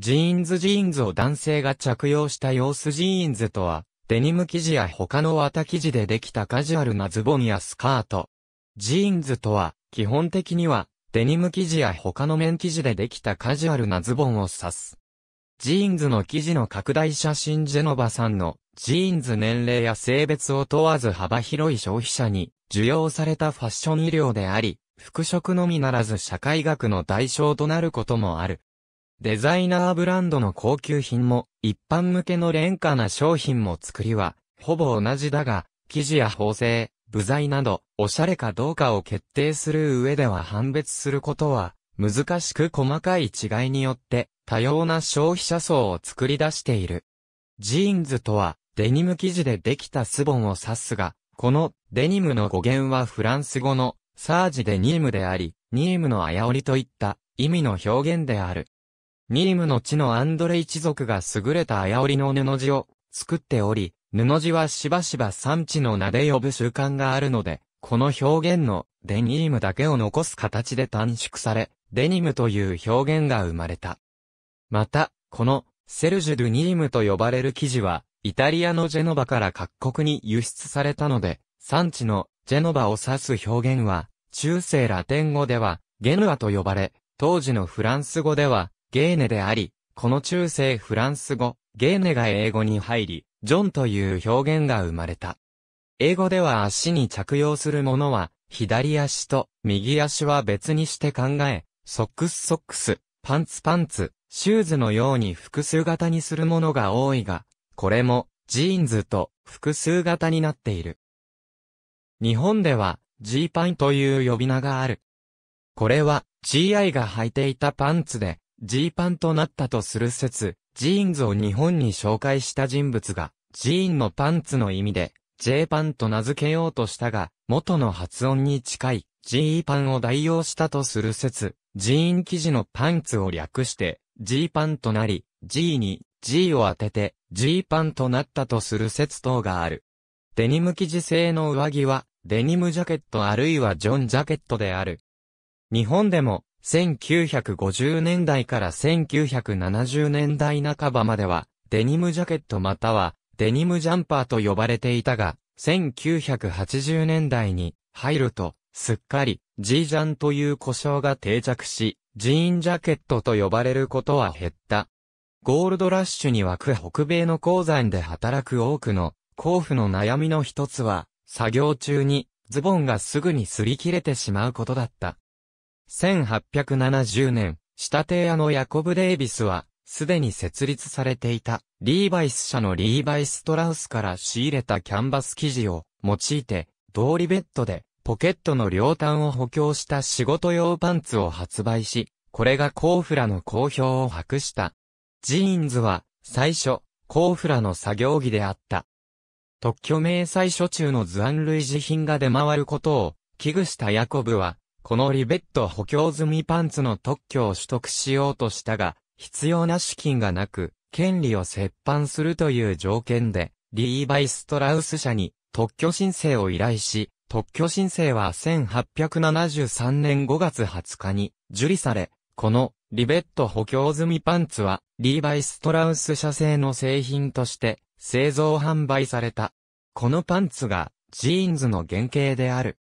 ジーンズジーンズを男性が着用した様子ジーンズとは、デニム生地や他の綿生地でできたカジュアルなズボンやスカート。ジーンズとは、基本的には、デニム生地や他の綿生地でできたカジュアルなズボンを指す。ジーンズの生地の拡大写真ジェノバさんの、ジーンズ年齢や性別を問わず幅広い消費者に、受容されたファッション医療であり、服飾のみならず社会学の代償となることもある。デザイナーブランドの高級品も、一般向けの廉価な商品も作りは、ほぼ同じだが、生地や縫製、部材など、おしゃれかどうかを決定する上では判別することは、難しく細かい違いによって、多様な消費者層を作り出している。ジーンズとは、デニム生地でできたスボンを指すが、このデニムの語源はフランス語のサージでニームであり、ニームのあやおりといった意味の表現である。ニームの地のアンドレ一族が優れた綾織の布地を作っており、布地はしばしば産地の名で呼ぶ習慣があるので、この表現のデニームだけを残す形で短縮され、デニムという表現が生まれた。また、このセルジュ・ドゥ・ニームと呼ばれる生地は、イタリアのジェノバから各国に輸出されたので、産地のジェノバを指す表現は、中世ラテン語では、ゲヌアと呼ばれ、当時のフランス語では、ゲーネであり、この中世フランス語、ゲーネが英語に入り、ジョンという表現が生まれた。英語では足に着用するものは、左足と右足は別にして考え、ソックスソックス、パンツパンツ、シューズのように複数型にするものが多いが、これもジーンズと複数型になっている。日本ではジーパンという呼び名がある。これは GI が履いていたパンツで、ジーパンとなったとする説、ジーンズを日本に紹介した人物が、ジーンのパンツの意味で、ジーパンと名付けようとしたが、元の発音に近い、ジーパンを代用したとする説、ジーン生地のパンツを略して、ジーパンとなり、ジーにジーを当てて、ジーパンとなったとする説等がある。デニム生地製の上着は、デニムジャケットあるいはジョンジャケットである。日本でも、1950年代から1970年代半ばまでは、デニムジャケットまたは、デニムジャンパーと呼ばれていたが、1980年代に入ると、すっかり、ジージャンという故障が定着し、ジーンジャケットと呼ばれることは減った。ゴールドラッシュに湧く北米の鉱山で働く多くの、甲府の悩みの一つは、作業中に、ズボンがすぐに擦り切れてしまうことだった。1870年、下邸屋のヤコブ・デイビスは、すでに設立されていた、リーバイス社のリーバイストラウスから仕入れたキャンバス生地を用いて、通りベッドでポケットの両端を補強した仕事用パンツを発売し、これがコーフラの好評を博した。ジーンズは、最初、コーフラの作業着であった。特許明細書中の図案類似品が出回ることを、危惧したヤコブは、このリベット補強済みパンツの特許を取得しようとしたが、必要な資金がなく、権利を折半するという条件で、リーバイ・ストラウス社に特許申請を依頼し、特許申請は1873年5月20日に受理され、このリベット補強済みパンツは、リーバイ・ストラウス社製の製品として製造販売された。このパンツがジーンズの原型である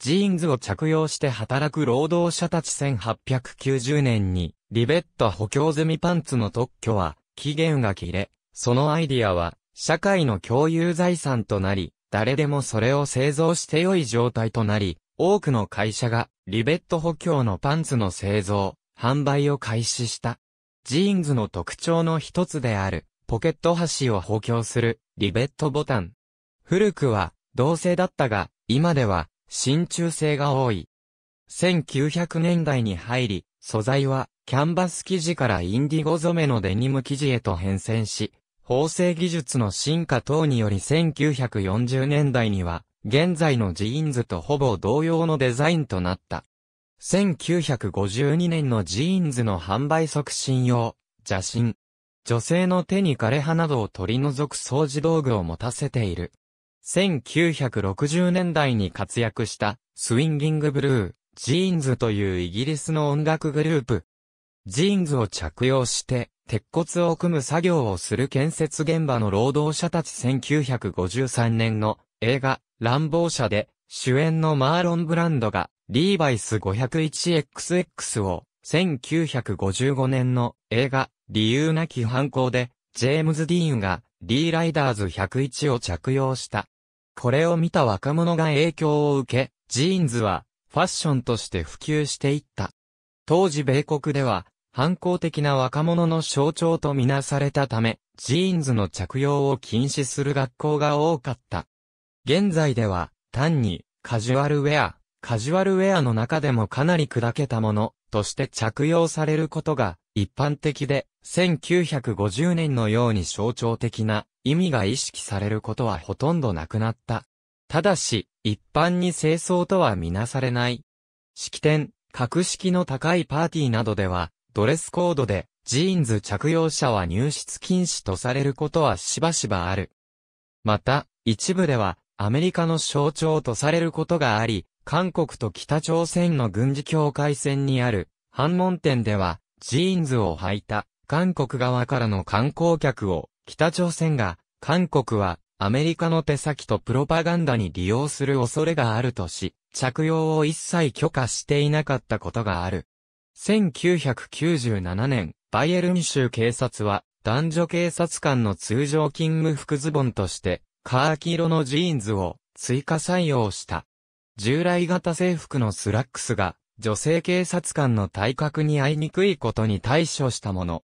ジーンズを着用して働く労働者たち1890年に、リベット補強済みパンツの特許は、期限が切れ、そのアイディアは、社会の共有財産となり、誰でもそれを製造して良い状態となり、多くの会社が、リベット補強のパンツの製造、販売を開始した。ジーンズの特徴の一つである、ポケット端を補強する、リベットボタン。古くは、同性だったが、今では、真鍮製が多い。1900年代に入り、素材はキャンバス生地からインディゴ染めのデニム生地へと変遷し、縫製技術の進化等により1940年代には、現在のジーンズとほぼ同様のデザインとなった。1952年のジーンズの販売促進用、邪神。女性の手に枯葉などを取り除く掃除道具を持たせている。1960年代に活躍したスウィンギングブルー、ジーンズというイギリスの音楽グループ。ジーンズを着用して鉄骨を組む作業をする建設現場の労働者たち1953年の映画乱暴者で主演のマーロン・ブランドがリーバイス 501XX を1955年の映画理由なき犯行でジェームズ・ディーンがリーライダーズ101を着用した。これを見た若者が影響を受け、ジーンズはファッションとして普及していった。当時米国では、反抗的な若者の象徴とみなされたため、ジーンズの着用を禁止する学校が多かった。現在では、単に、カジュアルウェア、カジュアルウェアの中でもかなり砕けたもの、として着用されることが、一般的で、1950年のように象徴的な意味が意識されることはほとんどなくなった。ただし、一般に清掃とはみなされない。式典、格式の高いパーティーなどでは、ドレスコードで、ジーンズ着用者は入室禁止とされることはしばしばある。また、一部では、アメリカの象徴とされることがあり、韓国と北朝鮮の軍事境界線にある、反問店では、ジーンズを履いた韓国側からの観光客を、北朝鮮が、韓国は、アメリカの手先とプロパガンダに利用する恐れがあるとし、着用を一切許可していなかったことがある。1997年、バイエルン州警察は、男女警察官の通常勤務服ズボンとして、カーキ色のジーンズを追加採用した。従来型制服のスラックスが、女性警察官の体格に合いにくいことに対処したもの。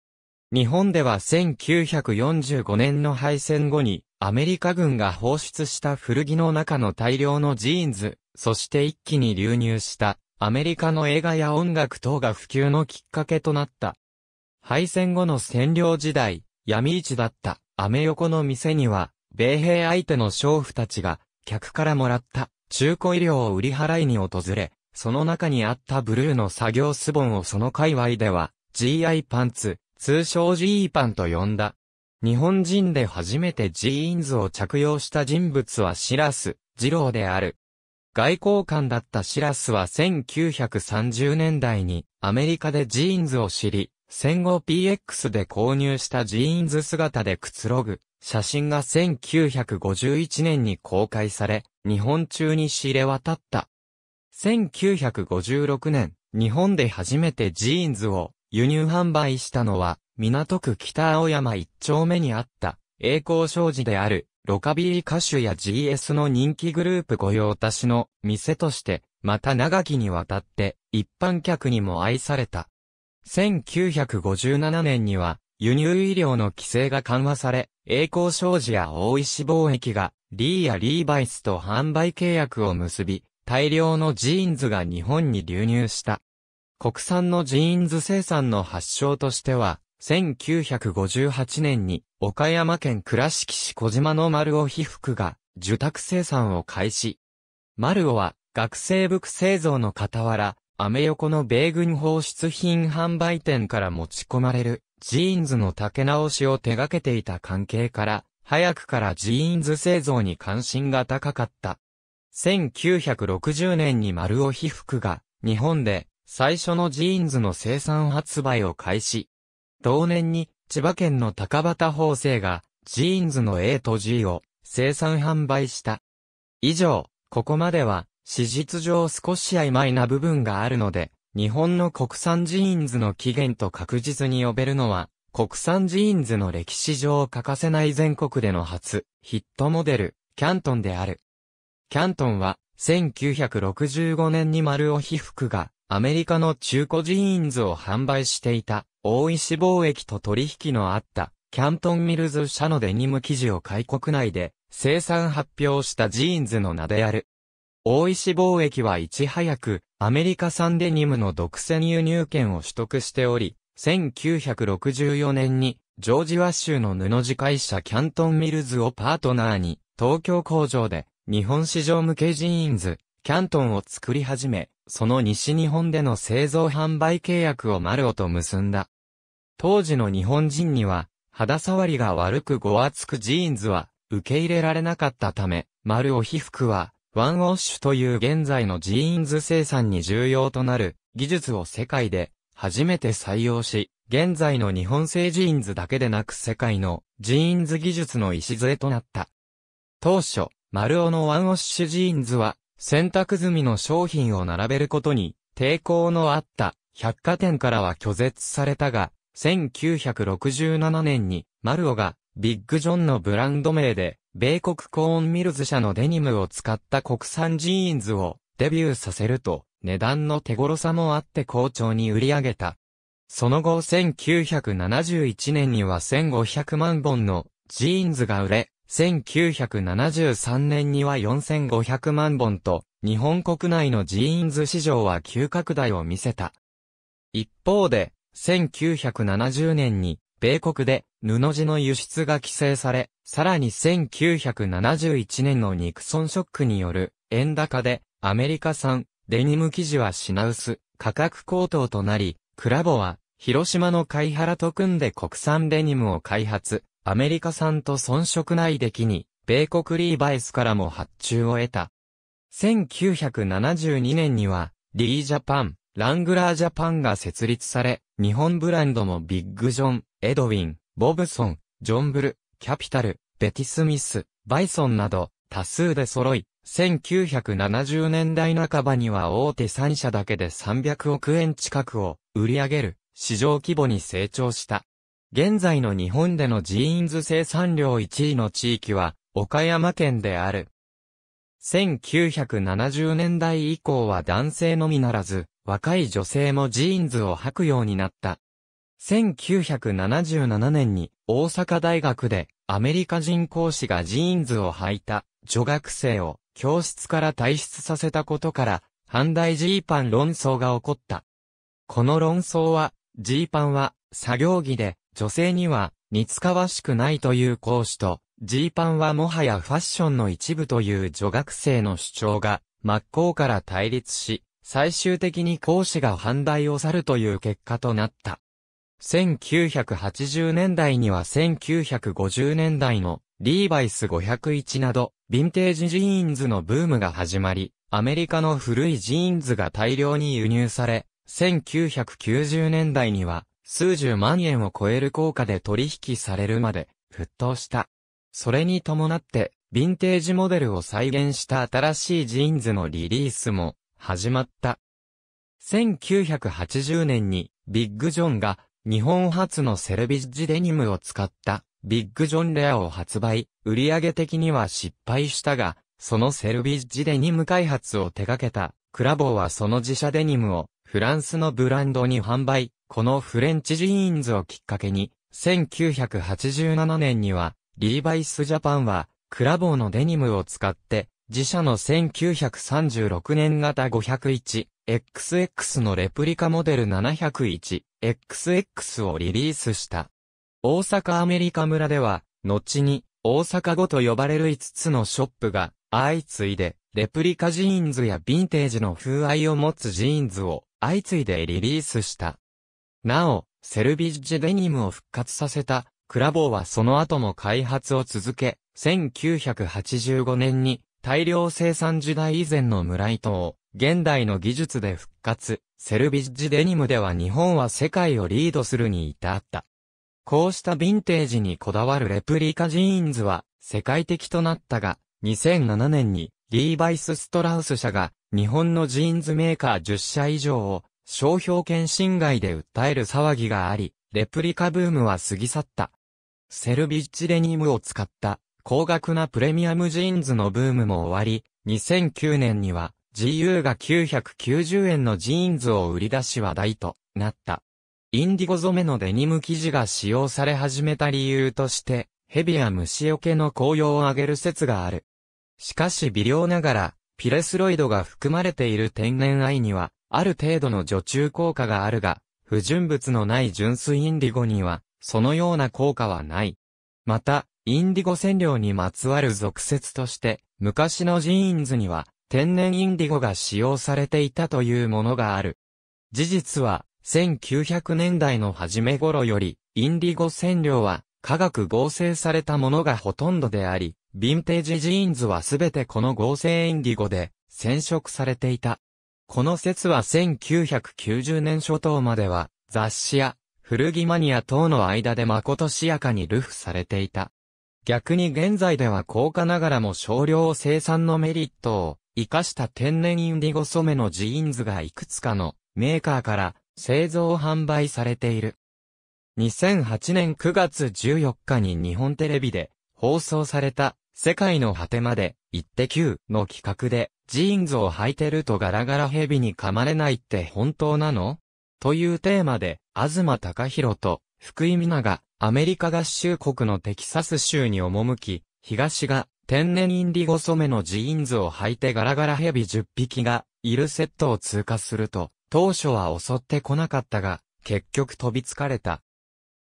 日本では1945年の敗戦後に、アメリカ軍が放出した古着の中の大量のジーンズ、そして一気に流入した、アメリカの映画や音楽等が普及のきっかけとなった。敗戦後の占領時代、闇市だったアメ横の店には、米兵相手の娼婦たちが、客からもらった中古医療を売り払いに訪れ、その中にあったブルーの作業スボンをその界隈では、GI パンツ、通称ジーパンと呼んだ。日本人で初めてジーンズを着用した人物はシラス、ジローである。外交官だったシラスは1930年代にアメリカでジーンズを知り、戦後 PX で購入したジーンズ姿でくつろぐ写真が1951年に公開され、日本中に知れ渡った。1956年、日本で初めてジーンズを輸入販売したのは、港区北青山一丁目にあった、栄光商事である、ロカビリー歌手や GS の人気グループ御用達の店として、また長きにわたって一般客にも愛された。1957年には輸入医療の規制が緩和され、栄光商事や大石貿易がリーやリーバイスと販売契約を結び、大量のジーンズが日本に流入した。国産のジーンズ生産の発祥としては、1958年に岡山県倉敷市小島の丸尾被服が受託生産を開始。丸尾は学生服製造の傍ら、アメ横の米軍放出品販売店から持ち込まれるジーンズの竹直しを手掛けていた関係から、早くからジーンズ製造に関心が高かった。1960年に丸尾被服が日本で最初のジーンズの生産発売を開始。同年に千葉県の高畑法政がジーンズの A と G を生産販売した。以上、ここまでは史実上少し曖昧な部分があるので、日本の国産ジーンズの起源と確実に呼べるのは、国産ジーンズの歴史上欠かせない全国での初ヒットモデル、キャントンである。キャントンは、1965年に丸尾被服がアメリカの中古ジーンズを販売していた、大石貿易と取引のあった、キャントンミルズ社のデニム生地を開国内で生産発表したジーンズの名である。大石貿易はいち早くアメリカ産デニムの独占輸入権を取得しており、1964年にジョージワ州の布地会社キャントンミルズをパートナーに東京工場で日本市場向けジーンズキャントンを作り始め、その西日本での製造販売契約をマルオと結んだ。当時の日本人には、肌触りが悪くご厚くジーンズは受け入れられなかったため、マルオ被服は、ワンウォッシュという現在のジーンズ生産に重要となる技術を世界で初めて採用し、現在の日本製ジーンズだけでなく世界のジーンズ技術の礎となった。当初、マルオのワンウォッシュジーンズは洗濯済みの商品を並べることに抵抗のあった百貨店からは拒絶されたが、1967年にマルオがビッグジョンのブランド名で米国コーンミルズ社のデニムを使った国産ジーンズをデビューさせると値段の手頃さもあって好調に売り上げた。その後1971年には1500万本のジーンズが売れ、1973年には4500万本と、日本国内のジーンズ市場は急拡大を見せた。一方で、1970年に、米国で布地の輸出が規制され、さらに1971年のニクソンショックによる円高でアメリカ産デニム生地は品薄、価格高騰となり、クラボは広島の貝原と組んで国産デニムを開発、アメリカ産と遜色ない出来に、米国リーバイスからも発注を得た。1972年には、リージャパン、ラングラージャパンが設立され、日本ブランドもビッグジョン、エドウィン、ボブソン、ジョンブル、キャピタル、ベティスミス、バイソンなど、多数で揃い、1970年代半ばには大手3社だけで300億円近くを売り上げる市場規模に成長した。現在の日本でのジーンズ生産量1位の地域は、岡山県である。1970年代以降は男性のみならず、若い女性もジーンズを履くようになった。1977年に大阪大学でアメリカ人講師がジーンズを履いた女学生を教室から退出させたことから、反対ジーパン論争が起こった。この論争は、ジーパンは作業着で女性には似つかわしくないという講師と、ジーパンはもはやファッションの一部という女学生の主張が真っ向から対立し、最終的に講師が反対を去るという結果となった。1980年代には1950年代のリーバイス501など、ヴィンテージジーンズのブームが始まり、アメリカの古いジーンズが大量に輸入され、1990年代には数十万円を超える効果で取引されるまで沸騰した。それに伴って、ヴィンテージモデルを再現した新しいジーンズのリリースも始まった。1980年にビッグジョンが日本初のセルビッジデニムを使ったビッグジョンレアを発売、売上的には失敗したが、そのセルビッジデニム開発を手掛けたクラボーはその自社デニムをフランスのブランドに販売、このフレンチジーンズをきっかけに、1987年には、リーバイスジャパンは、クラボーのデニムを使って、自社の1936年型 501XX のレプリカモデル 701XX をリリースした。大阪アメリカ村では、後に大阪語と呼ばれる5つのショップが相次いで、レプリカジーンズやヴィンテージの風合いを持つジーンズを相次いでリリースした。なお、セルビッジデニムを復活させた、クラボーはその後も開発を続け、1985年に大量生産時代以前の村糸を現代の技術で復活、セルビッジデニムでは日本は世界をリードするに至った。こうしたヴィンテージにこだわるレプリカジーンズは世界的となったが、2007年にリーバイス・ストラウス社が日本のジーンズメーカー10社以上を商標権侵害で訴える騒ぎがあり、レプリカブームは過ぎ去った。セルビッチデニムを使った高額なプレミアムジーンズのブームも終わり、2009年には GU が990円のジーンズを売り出し話題となった。インディゴ染めのデニム生地が使用され始めた理由として、蛇や虫除けの紅葉を上げる説がある。しかし微量ながら、ピレスロイドが含まれている天然愛には、ある程度の除虫効果があるが、不純物のない純粋インディゴには、そのような効果はない。また、インディゴ染料にまつわる俗説として、昔のジーンズには、天然インディゴが使用されていたというものがある。事実は、1900年代の初め頃より、インディゴ染料は、化学合成されたものがほとんどであり、ヴィンテージジーンズはすべてこの合成インディゴで、染色されていた。この説は1990年初頭までは、雑誌や古着マニア等の間で誠しやかに流布されていた。逆に現在では高価ながらも少量生産のメリットを生かした天然インディゴ染めのジーンズがいくつかのメーカーから製造販売されている。2008年9月14日に日本テレビで放送された世界の果てまで行って Q の企画でジーンズを履いてるとガラガラヘビに噛まれないって本当なのというテーマで、東隆弘と福井美奈がアメリカ合衆国のテキサス州に赴き、東が天然インディゴ染めのジーンズを履いてガラガラビ10匹がいるセットを通過すると、当初は襲ってこなかったが、結局飛びつかれた。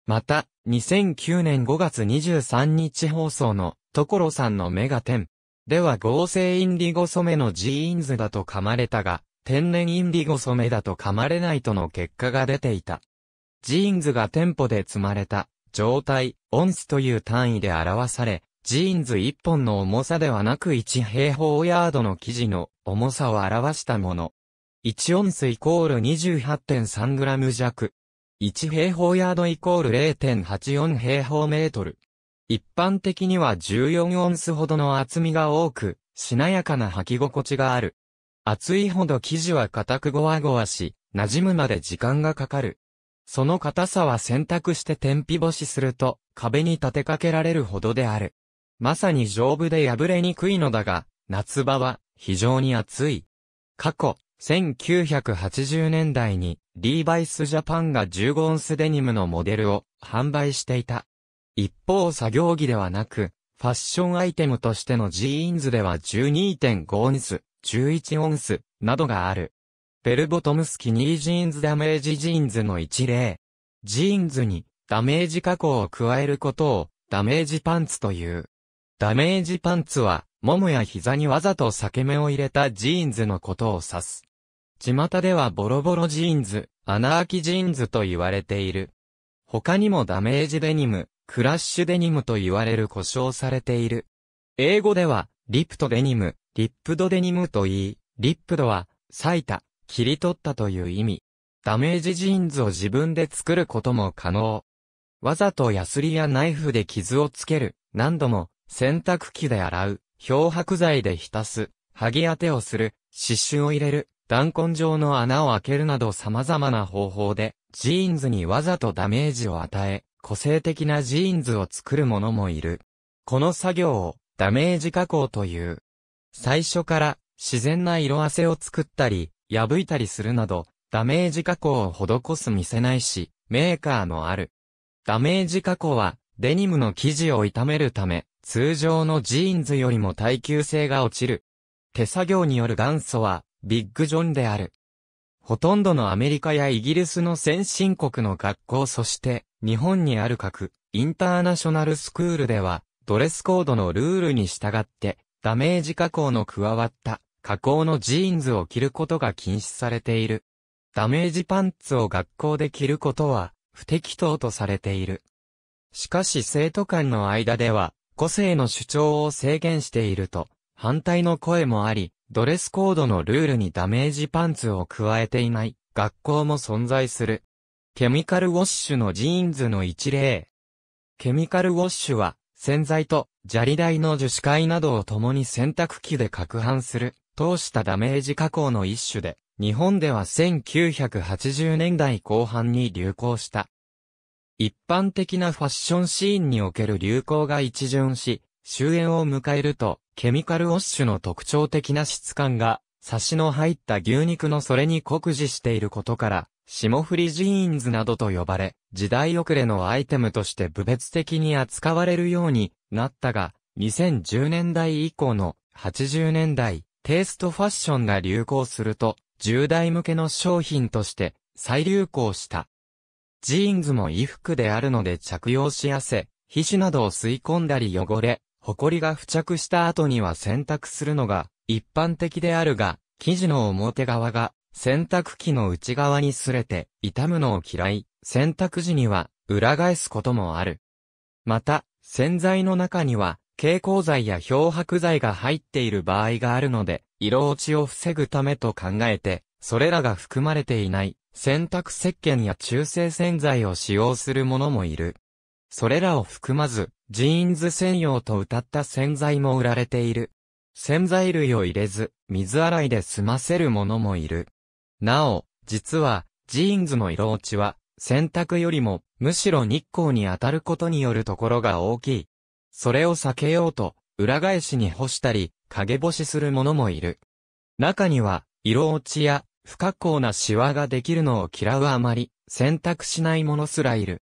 また、2009年5月23日放送の所さんのメガテン、では合成インディゴ染めのジーンズだと噛まれたが、天然インディゴ染めだと噛まれないとの結果が出ていた。ジーンズが店舗で積まれた、状態、オンスという単位で表され、ジーンズ1本の重さではなく1平方ヤードの生地の重さを表したもの。1オンスイコール2 8 3ム弱。1平方ヤードイコール0.84平方メートル。一般的には14オンスほどの厚みが多く、しなやかな履き心地がある。厚いほど生地は硬くごわごわし、馴染むまで時間がかかる。その硬さは洗濯して天日干しすると、壁に立てかけられるほどである。まさに丈夫で破れにくいのだが、夏場は非常に暑い。過去、1980年代に、リーバイスジャパンが15オンスデニムのモデルを販売していた。一方作業着ではなく、ファッションアイテムとしてのジーンズでは12.5オンス、11オンス、などがある。ベルボトムスキニージーンズダメージジーンズの一例。ジーンズにダメージ加工を加えることをダメージパンツという。ダメージパンツは、ももや膝にわざと裂け目を入れたジーンズのことを指す。巷ではボロボロジーンズ、穴開きジーンズと言われている。他にもダメージデニム、クラッシュデニムと言われる故障されている。英語では、リプトデニム、リップドデニムと言い、リップドは、裂いた、切り取ったという意味。ダメージジーンズを自分で作ることも可能。わざとヤスリやナイフで傷をつける、何度も、洗濯機で洗う、漂白剤で浸す、剥ぎ当てをする、刺繍を入れる、弾痕状の穴を開けるなど様々な方法で、ジーンズにわざとダメージを与え、個性的なジーンズを作る者もいる。この作業をダメージ加工という。最初から自然な色あせを作ったり、破いたりするなど、ダメージ加工を施す見せないし、メーカーもある。ダメージ加工は、デニムの生地を傷めるため、通常のジーンズよりも耐久性が落ちる。手作業による元祖は、ビッグジョンである。ほとんどのアメリカやイギリスの先進国の学校そして日本にある各インターナショナルスクールではドレスコードのルールに従ってダメージ加工の加わった加工のジーンズを着ることが禁止されている。ダメージパンツを学校で着ることは不適当とされている。しかし生徒間の間では個性の主張を制限していると反対の声もあり、ドレスコードのルールにダメージパンツを加えていない学校も存在する。ケミカルウォッシュのジーンズの一例。ケミカルウォッシュは、洗剤と砂利台の樹脂灰などを共に洗濯機で攪拌する、通したダメージ加工の一種で、日本では1980年代後半に流行した。一般的なファッションシーンにおける流行が一巡し、終焉を迎えると、ケミカルウォッシュの特徴的な質感が、サシの入った牛肉のそれに酷似していることから、霜降りジーンズなどと呼ばれ、時代遅れのアイテムとして部別的に扱われるようになったが、2010年代以降の80年代、テイストファッションが流行すると、10代向けの商品として再流行した。ジーンズも衣服であるので着用しやせ、皮脂などを吸い込んだり汚れ、埃が付着した後には洗濯するのが一般的であるが、生地の表側が洗濯機の内側に擦れて傷むのを嫌い、洗濯時には裏返すこともある。また、洗剤の中には蛍光剤や漂白剤が入っている場合があるので、色落ちを防ぐためと考えて、それらが含まれていない洗濯石鹸や中性洗剤を使用するものもいる。それらを含まず、ジーンズ専用と歌った洗剤も売られている。洗剤類を入れず、水洗いで済ませるものもいる。なお、実は、ジーンズの色落ちは、洗濯よりも、むしろ日光に当たることによるところが大きい。それを避けようと、裏返しに干したり、陰干しするものもいる。中には、色落ちや、不格好なシワができるのを嫌うあまり、洗濯しないものすらいる。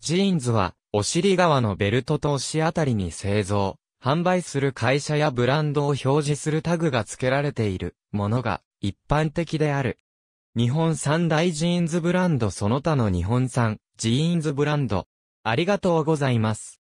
ジーンズは、お尻側のベルトと押しあたりに製造、販売する会社やブランドを表示するタグが付けられているものが一般的である。日本三大ジーンズブランドその他の日本産ジーンズブランド。ありがとうございます。